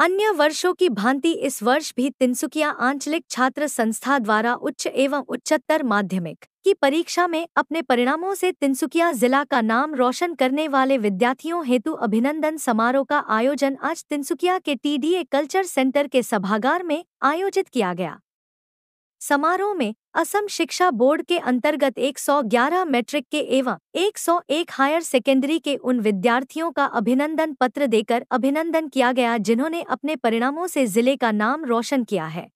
अन्य वर्षों की भांति इस वर्ष भी तिनसुकिया आंचलिक छात्र संस्था द्वारा उच्च एवं उच्चतर माध्यमिक की परीक्षा में अपने परिणामों से तिनसुकिया जिला का नाम रोशन करने वाले विद्यार्थियों हेतु अभिनंदन समारोह का आयोजन आज तिनसुकिया के टीडीए कल्चर सेंटर के सभागार में आयोजित किया गया समारोह में असम शिक्षा बोर्ड के अंतर्गत 111 मैट्रिक के एवं 101 हायर सेकेंडरी के उन विद्यार्थियों का अभिनंदन पत्र देकर अभिनंदन किया गया जिन्होंने अपने परिणामों से जिले का नाम रोशन किया है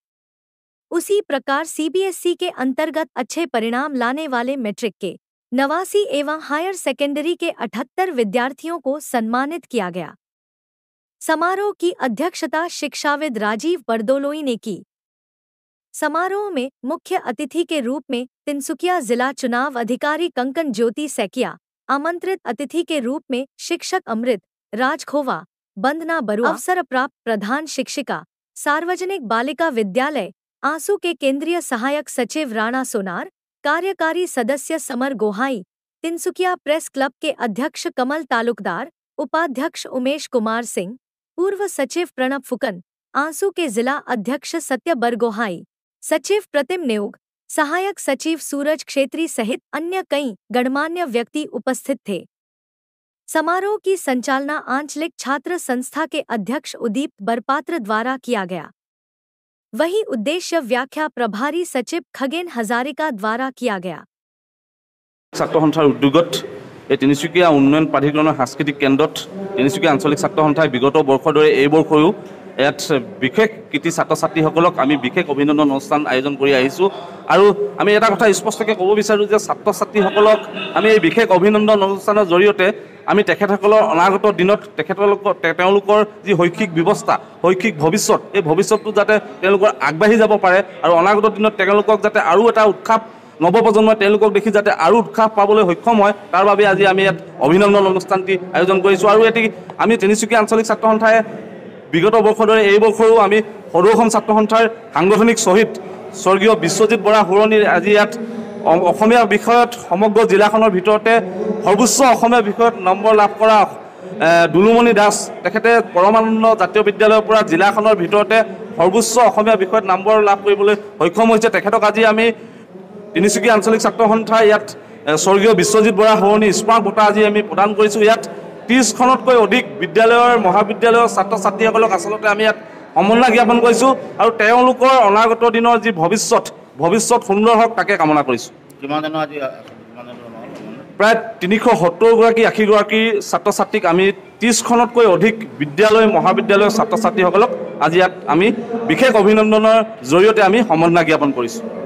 उसी प्रकार सीबीएसई e के अंतर्गत अच्छे परिणाम लाने वाले मैट्रिक के नवासी एवं हायर सेकेंडरी के अठहत्तर विद्यार्थियों को सम्मानित किया गया समारोह की अध्यक्षता शिक्षाविद राजीव बरदोलोई ने की समारोह में मुख्य अतिथि के रूप में तिनसुकिया जिला चुनाव अधिकारी कंकन ज्योति सैकिया आमंत्रित अतिथि के रूप में शिक्षक अमृत राजखोवा बंदना बरुआ अवसर प्राप्त प्रधान शिक्षिका सार्वजनिक बालिका विद्यालय आंसू के केंद्रीय सहायक सचिव राणा सोनार कार्यकारी सदस्य समर गोहाई तिनसुकिया प्रेस क्लब के अध्यक्ष कमल तालुकदार उपाध्यक्ष उमेश कुमार सिंह पूर्व सचिव प्रणब फुकन आंसू के जिला अध्यक्ष सत्य बरगोहाई सचिव प्रतिम नेोग सहायक सचिव सूरज क्षेत्री सहित अन्य कई गणमान्य व्यक्ति उपस्थित थे समारोह की संचालना आंचलिक छात्र संस्था के अध्यक्ष उदीप बरपात्र द्वारा किया गया वही उद्देश्य व्याख्या प्रभारी सचिव खगेन हजारिका द्वारा किया गया छात्र সন্থাৰ উদ্যোগত এই তিনিচুকীয়া উন্নয়ন প্ৰাধিকৰণৰ সাংস্কৃতিক কেন্দ্ৰত তিনিচুকীয়া আঞ্চলিক ছাত্ৰ সন্থাই বিগত বৰ্ষৰ দৰে এই বৰ্ষয়ো ইয়াত বিশেষ কৃতি ছাত্ৰ ছাত্ৰীসকলক আমি বিশেষ অভিনন্দন অনুষ্ঠান আয়োজন কৰি আহিছোঁ আৰু আমি এটা কথা স্পষ্টকৈ ক'ব বিচাৰোঁ যে ছাত্ৰ ছাত্ৰীসকলক আমি এই বিশেষ অভিনন্দন অনুষ্ঠানৰ জৰিয়তে আমি তেখেতসকলৰ অনাগত দিনত তেখেতলোকৰ তেওঁলোকৰ যি শৈক্ষিক ব্যৱস্থা শৈক্ষিক ভৱিষ্যত এই ভৱিষ্যতটো যাতে তেওঁলোকৰ আগবাঢ়ি যাব পাৰে আৰু অনাগত দিনত তেওঁলোকক যাতে আৰু এটা উৎসাহ নৱপ্ৰজন্মই তেওঁলোকক দেখি যাতে আৰু উৎসাহ পাবলৈ সক্ষম হয় তাৰ বাবে আজি আমি ইয়াত অভিনন্দন অনুষ্ঠানটি আয়োজন কৰিছোঁ আৰু এটি আমি তিনিচুকীয়া আঞ্চলিক ছাত্ৰ সন্থাই বিগত বৰ্ষৰ দৰে এই বৰ্ষৰো আমি সৰু অসম ছাত্ৰ সন্থাৰ সাংগঠনিক শ্বহীদ স্বৰ্গীয় বিশ্বজিৎ বৰা সোঁৱৰণীৰ আজি ইয়াত অসমীয়া বিষয়ত সমগ্ৰ জিলাখনৰ ভিতৰতে সৰ্বোচ্চ অসমীয়া বিষয়ত নম্বৰ লাভ কৰা দুলুমণি দাস তেখেতে পৰমানন্দ জাতীয় বিদ্যালয়ৰ পৰা জিলাখনৰ ভিতৰতে সৰ্বোচ্চ অসমীয়া বিষয়ত নম্বৰ লাভ কৰিবলৈ সক্ষম হৈছে তেখেতক আজি আমি তিনিচুকীয়া আঞ্চলিক ছাত্ৰ সন্থাই ইয়াত স্বৰ্গীয় বিশ্বজিৎ বৰা সোঁৱৰণী স্মাৰক বঁটা আজি আমি প্ৰদান কৰিছোঁ ইয়াত ত্ৰিছখনতকৈ অধিক বিদ্যালয়ৰ মহাবিদ্যালয়ৰ ছাত্ৰ ছাত্ৰীসকলক আচলতে আমি ইয়াত সমন্বয় জ্ঞাপন কৰিছোঁ আৰু তেওঁলোকৰ অনাগত দিনৰ যি ভৱিষ্যত ভৱিষ্যত সুন্দৰ হওক তাকে কামনা কৰিছোঁ প্ৰায় তিনিশ সত্তৰগৰাকী আশীগৰাকী ছাত্ৰ ছাত্ৰীক আমি ত্ৰিছখনতকৈ অধিক বিদ্যালয় মহাবিদ্যালয়ৰ ছাত্ৰ ছাত্ৰীসকলক আজি ইয়াত আমি বিশেষ অভিনন্দনৰ জৰিয়তে আমি সমন্বয় জ্ঞাপন কৰিছোঁ